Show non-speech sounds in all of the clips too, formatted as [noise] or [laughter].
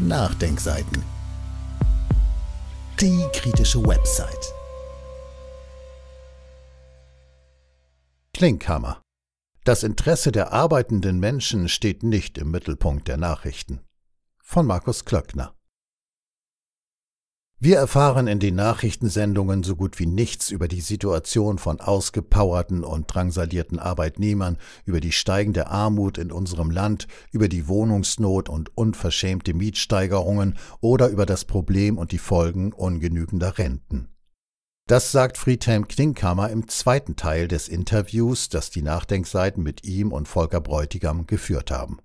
Nachdenkseiten. Die kritische Website. Klinkhammer. Das Interesse der arbeitenden Menschen steht nicht im Mittelpunkt der Nachrichten. Von Markus Klöckner. Wir erfahren in den Nachrichtensendungen so gut wie nichts über die Situation von ausgepowerten und drangsalierten Arbeitnehmern, über die steigende Armut in unserem Land, über die Wohnungsnot und unverschämte Mietsteigerungen oder über das Problem und die Folgen ungenügender Renten. Das sagt Friedhelm Klinkhammer im zweiten Teil des Interviews, das die Nachdenkseiten mit ihm und Volker Bräutigam geführt haben.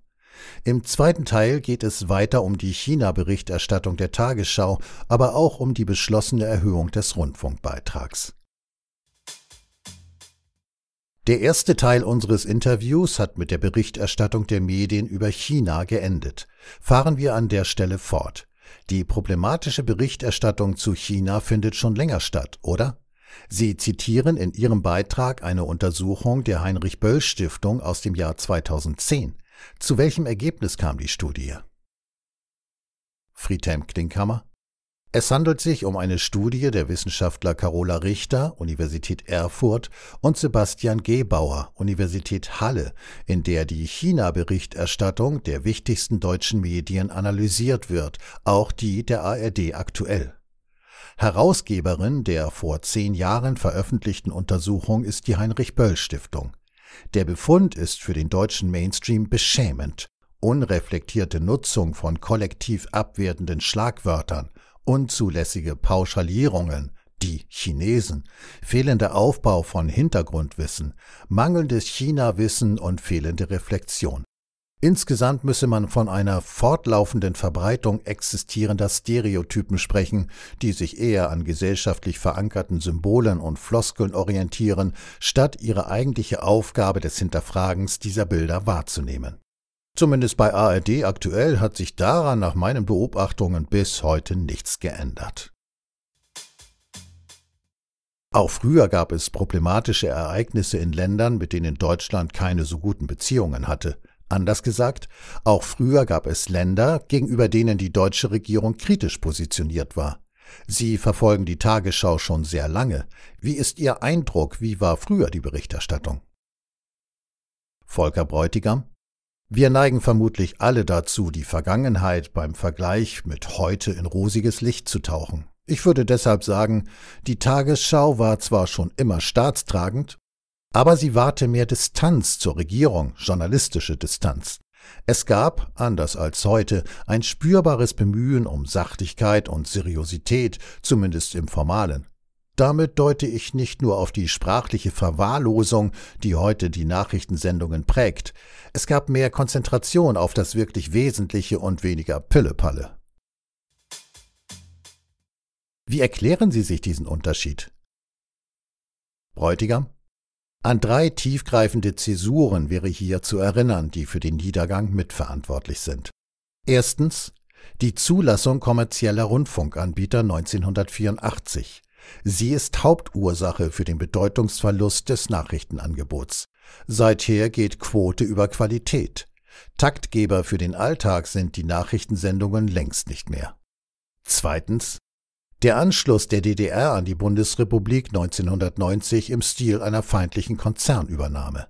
Im zweiten Teil geht es weiter um die China-Berichterstattung der Tagesschau, aber auch um die beschlossene Erhöhung des Rundfunkbeitrags. Der erste Teil unseres Interviews hat mit der Berichterstattung der Medien über China geendet. Fahren wir an der Stelle fort. Die problematische Berichterstattung zu China findet schon länger statt, oder? Sie zitieren in Ihrem Beitrag eine Untersuchung der Heinrich Böll Stiftung aus dem Jahr 2010. Zu welchem Ergebnis kam die Studie? Friedhelm Klinkhammer es handelt sich um eine Studie der Wissenschaftler Carola Richter, Universität Erfurt, und Sebastian Gebauer, Universität Halle, in der die China-Berichterstattung der wichtigsten deutschen Medien analysiert wird, auch die der ARD aktuell. Herausgeberin der vor zehn Jahren veröffentlichten Untersuchung ist die Heinrich Böll Stiftung. Der Befund ist für den deutschen Mainstream beschämend. Unreflektierte Nutzung von kollektiv abwertenden Schlagwörtern, unzulässige Pauschalierungen, die Chinesen, fehlender Aufbau von Hintergrundwissen, mangelndes China-Wissen und fehlende Reflexion. Insgesamt müsse man von einer fortlaufenden Verbreitung existierender Stereotypen sprechen, die sich eher an gesellschaftlich verankerten Symbolen und Floskeln orientieren, statt ihre eigentliche Aufgabe des Hinterfragens dieser Bilder wahrzunehmen. Zumindest bei ARD aktuell hat sich daran nach meinen Beobachtungen bis heute nichts geändert. Auch früher gab es problematische Ereignisse in Ländern, mit denen Deutschland keine so guten Beziehungen hatte. Anders gesagt, auch früher gab es Länder, gegenüber denen die deutsche Regierung kritisch positioniert war. Sie verfolgen die Tagesschau schon sehr lange. Wie ist Ihr Eindruck? Wie war früher die Berichterstattung? Volker Bräutigam wir neigen vermutlich alle dazu, die Vergangenheit beim Vergleich mit heute in rosiges Licht zu tauchen. Ich würde deshalb sagen, die Tagesschau war zwar schon immer staatstragend, aber sie wahrte mehr Distanz zur Regierung, journalistische Distanz. Es gab, anders als heute, ein spürbares Bemühen um Sachlichkeit und Seriosität, zumindest im formalen. Damit deute ich nicht nur auf die sprachliche Verwahrlosung, die heute die Nachrichtensendungen prägt. Es gab mehr Konzentration auf das wirklich Wesentliche und weniger Pillepalle. Wie erklären Sie sich diesen Unterschied? Bräutigam? An drei tiefgreifende Zäsuren wäre hier zu erinnern, die für den Niedergang mitverantwortlich sind. Erstens die Zulassung kommerzieller Rundfunkanbieter 1984. Sie ist Hauptursache für den Bedeutungsverlust des Nachrichtenangebots. Seither geht Quote über Qualität. Taktgeber für den Alltag sind die Nachrichtensendungen längst nicht mehr. Zweitens der Anschluss der DDR an die Bundesrepublik 1990 im Stil einer feindlichen Konzernübernahme.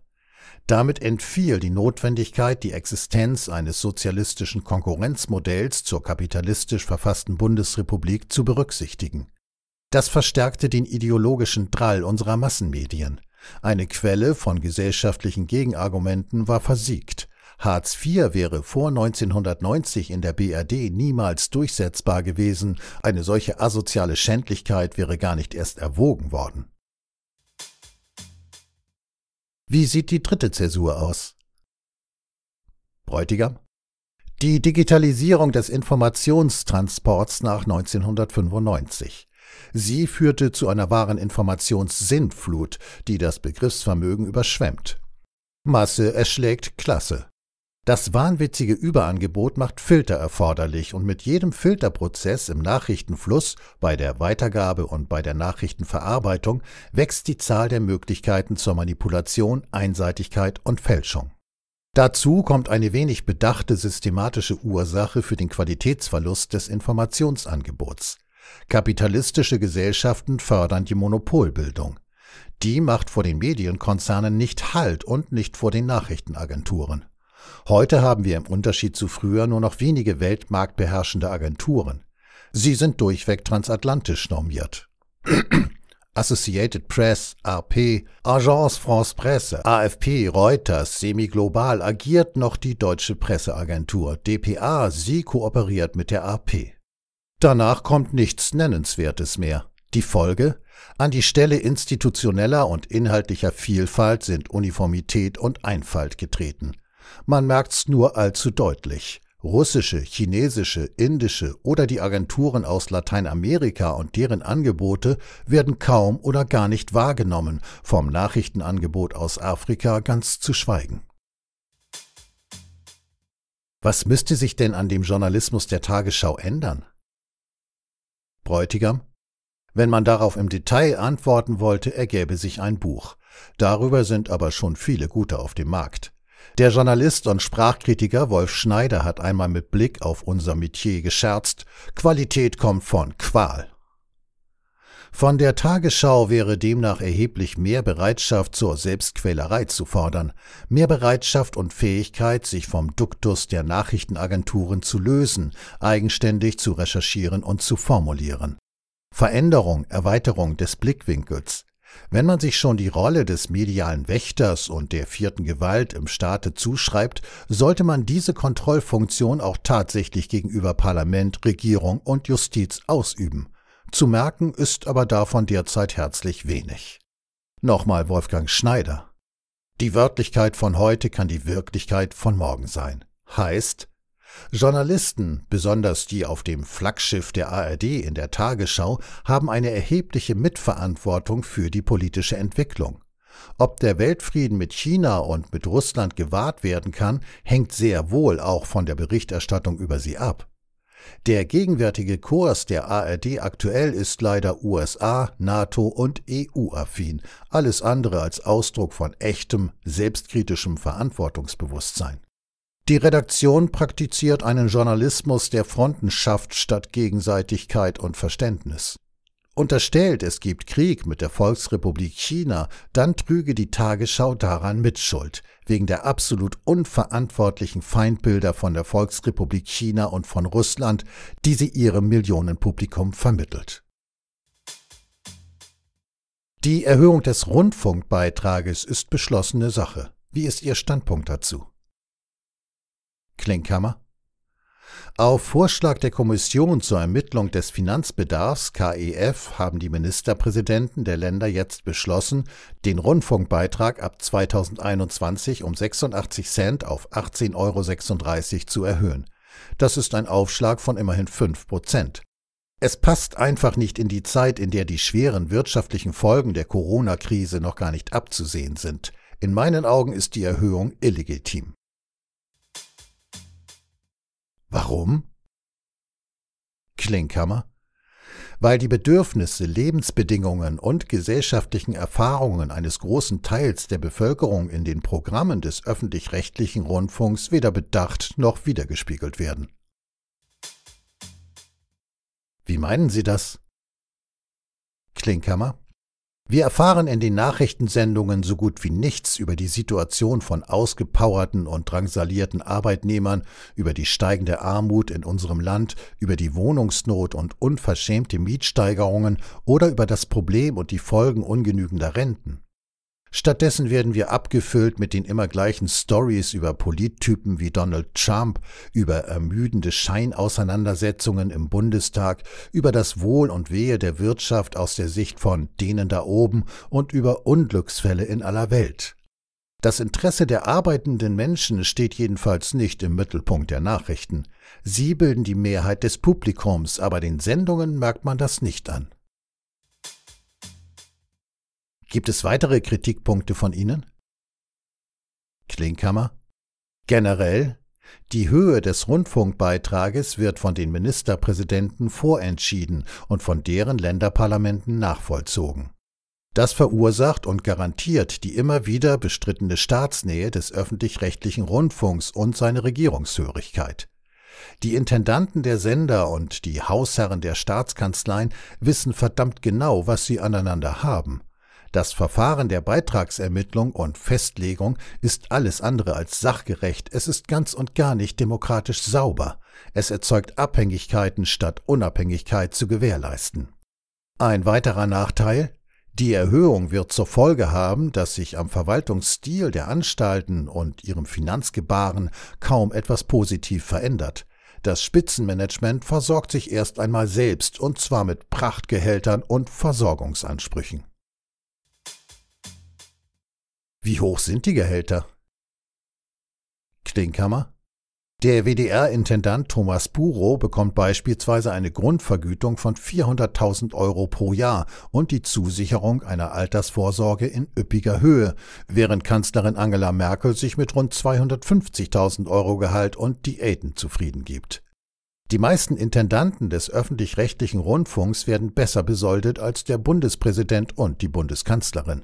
Damit entfiel die Notwendigkeit, die Existenz eines sozialistischen Konkurrenzmodells zur kapitalistisch verfassten Bundesrepublik zu berücksichtigen. Das verstärkte den ideologischen Drall unserer Massenmedien. Eine Quelle von gesellschaftlichen Gegenargumenten war versiegt. Hartz IV wäre vor 1990 in der BRD niemals durchsetzbar gewesen, eine solche asoziale Schändlichkeit wäre gar nicht erst erwogen worden. Wie sieht die dritte Zäsur aus? Bräutigam? Die Digitalisierung des Informationstransports nach 1995. Sie führte zu einer wahren Informationssinnflut, die das Begriffsvermögen überschwemmt. Masse erschlägt Klasse. Das wahnwitzige Überangebot macht Filter erforderlich und mit jedem Filterprozess im Nachrichtenfluss, bei der Weitergabe und bei der Nachrichtenverarbeitung wächst die Zahl der Möglichkeiten zur Manipulation, Einseitigkeit und Fälschung. Dazu kommt eine wenig bedachte systematische Ursache für den Qualitätsverlust des Informationsangebots. Kapitalistische Gesellschaften fördern die Monopolbildung. Die macht vor den Medienkonzernen nicht Halt und nicht vor den Nachrichtenagenturen. Heute haben wir im Unterschied zu früher nur noch wenige weltmarktbeherrschende Agenturen. Sie sind durchweg transatlantisch normiert. [clears throat] Associated Press, AP, Agence France Presse, AFP, Reuters, Semiglobal agiert noch die deutsche Presseagentur, DPA, sie kooperiert mit der AP. Danach kommt nichts Nennenswertes mehr. Die Folge? An die Stelle institutioneller und inhaltlicher Vielfalt sind Uniformität und Einfalt getreten. Man merkt's nur allzu deutlich. Russische, chinesische, indische oder die Agenturen aus Lateinamerika und deren Angebote werden kaum oder gar nicht wahrgenommen, vom Nachrichtenangebot aus Afrika ganz zu schweigen. Was müsste sich denn an dem Journalismus der Tagesschau ändern? Bräutigam? Wenn man darauf im Detail antworten wollte, ergäbe sich ein Buch. Darüber sind aber schon viele gute auf dem Markt. Der Journalist und Sprachkritiker Wolf Schneider hat einmal mit Blick auf unser Metier gescherzt, Qualität kommt von Qual. Von der Tagesschau wäre demnach erheblich mehr Bereitschaft zur Selbstquälerei zu fordern, mehr Bereitschaft und Fähigkeit, sich vom Duktus der Nachrichtenagenturen zu lösen, eigenständig zu recherchieren und zu formulieren. Veränderung, Erweiterung des Blickwinkels, wenn man sich schon die Rolle des medialen Wächters und der vierten Gewalt im Staate zuschreibt, sollte man diese Kontrollfunktion auch tatsächlich gegenüber Parlament, Regierung und Justiz ausüben. Zu merken ist aber davon derzeit herzlich wenig. Nochmal Wolfgang Schneider. Die Wörtlichkeit von heute kann die Wirklichkeit von morgen sein. Heißt, Journalisten, besonders die auf dem Flaggschiff der ARD in der Tagesschau, haben eine erhebliche Mitverantwortung für die politische Entwicklung. Ob der Weltfrieden mit China und mit Russland gewahrt werden kann, hängt sehr wohl auch von der Berichterstattung über sie ab. Der gegenwärtige Kurs der ARD aktuell ist leider USA, NATO und EU-affin, alles andere als Ausdruck von echtem, selbstkritischem Verantwortungsbewusstsein. Die Redaktion praktiziert einen Journalismus, der Fronten schafft statt Gegenseitigkeit und Verständnis. Unterstellt, es gibt Krieg mit der Volksrepublik China, dann trüge die Tagesschau daran Mitschuld, wegen der absolut unverantwortlichen Feindbilder von der Volksrepublik China und von Russland, die sie ihrem Millionenpublikum vermittelt. Die Erhöhung des Rundfunkbeitrages ist beschlossene Sache. Wie ist Ihr Standpunkt dazu? Klinkhammer? Auf Vorschlag der Kommission zur Ermittlung des Finanzbedarfs KEF haben die Ministerpräsidenten der Länder jetzt beschlossen, den Rundfunkbeitrag ab 2021 um 86 Cent auf 18,36 Euro zu erhöhen. Das ist ein Aufschlag von immerhin 5 Prozent. Es passt einfach nicht in die Zeit, in der die schweren wirtschaftlichen Folgen der Corona-Krise noch gar nicht abzusehen sind. In meinen Augen ist die Erhöhung illegitim. Warum? Klinkhammer weil die Bedürfnisse, Lebensbedingungen und gesellschaftlichen Erfahrungen eines großen Teils der Bevölkerung in den Programmen des öffentlich-rechtlichen Rundfunks weder bedacht noch wiedergespiegelt werden. Wie meinen Sie das? Klinkhammer wir erfahren in den Nachrichtensendungen so gut wie nichts über die Situation von ausgepowerten und drangsalierten Arbeitnehmern, über die steigende Armut in unserem Land, über die Wohnungsnot und unverschämte Mietsteigerungen oder über das Problem und die Folgen ungenügender Renten. Stattdessen werden wir abgefüllt mit den immer gleichen Stories über Polittypen wie Donald Trump, über ermüdende Scheinauseinandersetzungen im Bundestag, über das Wohl und Wehe der Wirtschaft aus der Sicht von denen da oben und über Unglücksfälle in aller Welt. Das Interesse der arbeitenden Menschen steht jedenfalls nicht im Mittelpunkt der Nachrichten. Sie bilden die Mehrheit des Publikums, aber den Sendungen merkt man das nicht an. Gibt es weitere Kritikpunkte von Ihnen? Klinkhammer. Generell, die Höhe des Rundfunkbeitrages wird von den Ministerpräsidenten vorentschieden und von deren Länderparlamenten nachvollzogen. Das verursacht und garantiert die immer wieder bestrittene Staatsnähe des öffentlich-rechtlichen Rundfunks und seine Regierungshörigkeit. Die Intendanten der Sender und die Hausherren der Staatskanzleien wissen verdammt genau, was sie aneinander haben das Verfahren der Beitragsermittlung und Festlegung ist alles andere als sachgerecht, es ist ganz und gar nicht demokratisch sauber, es erzeugt Abhängigkeiten statt Unabhängigkeit zu gewährleisten. Ein weiterer Nachteil, die Erhöhung wird zur Folge haben, dass sich am Verwaltungsstil der Anstalten und ihrem Finanzgebaren kaum etwas positiv verändert. Das Spitzenmanagement versorgt sich erst einmal selbst und zwar mit Prachtgehältern und Versorgungsansprüchen. Wie hoch sind die Gehälter? Klinkhammer. Der WDR-Intendant Thomas Buro bekommt beispielsweise eine Grundvergütung von 400.000 Euro pro Jahr und die Zusicherung einer Altersvorsorge in üppiger Höhe, während Kanzlerin Angela Merkel sich mit rund 250.000 Euro Gehalt und Diäten zufrieden gibt. Die meisten Intendanten des öffentlich-rechtlichen Rundfunks werden besser besoldet als der Bundespräsident und die Bundeskanzlerin.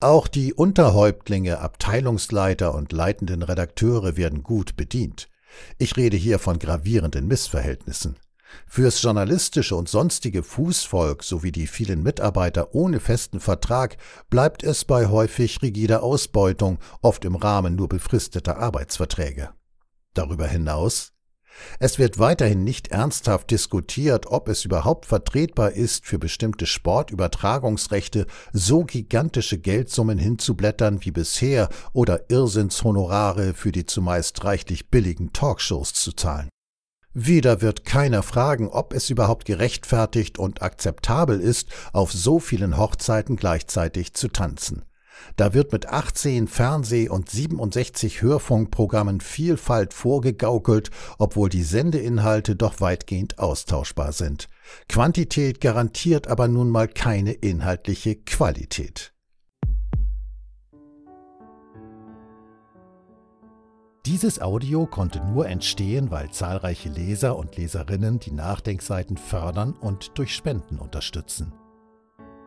Auch die Unterhäuptlinge, Abteilungsleiter und leitenden Redakteure werden gut bedient. Ich rede hier von gravierenden Missverhältnissen. Fürs journalistische und sonstige Fußvolk sowie die vielen Mitarbeiter ohne festen Vertrag bleibt es bei häufig rigider Ausbeutung, oft im Rahmen nur befristeter Arbeitsverträge. Darüber hinaus es wird weiterhin nicht ernsthaft diskutiert, ob es überhaupt vertretbar ist, für bestimmte Sportübertragungsrechte so gigantische Geldsummen hinzublättern wie bisher oder Irrsinnshonorare für die zumeist reichlich billigen Talkshows zu zahlen. Wieder wird keiner fragen, ob es überhaupt gerechtfertigt und akzeptabel ist, auf so vielen Hochzeiten gleichzeitig zu tanzen. Da wird mit 18 Fernseh- und 67 Hörfunkprogrammen Vielfalt vorgegaukelt, obwohl die Sendeinhalte doch weitgehend austauschbar sind. Quantität garantiert aber nun mal keine inhaltliche Qualität. Dieses Audio konnte nur entstehen, weil zahlreiche Leser und Leserinnen die Nachdenkseiten fördern und durch Spenden unterstützen.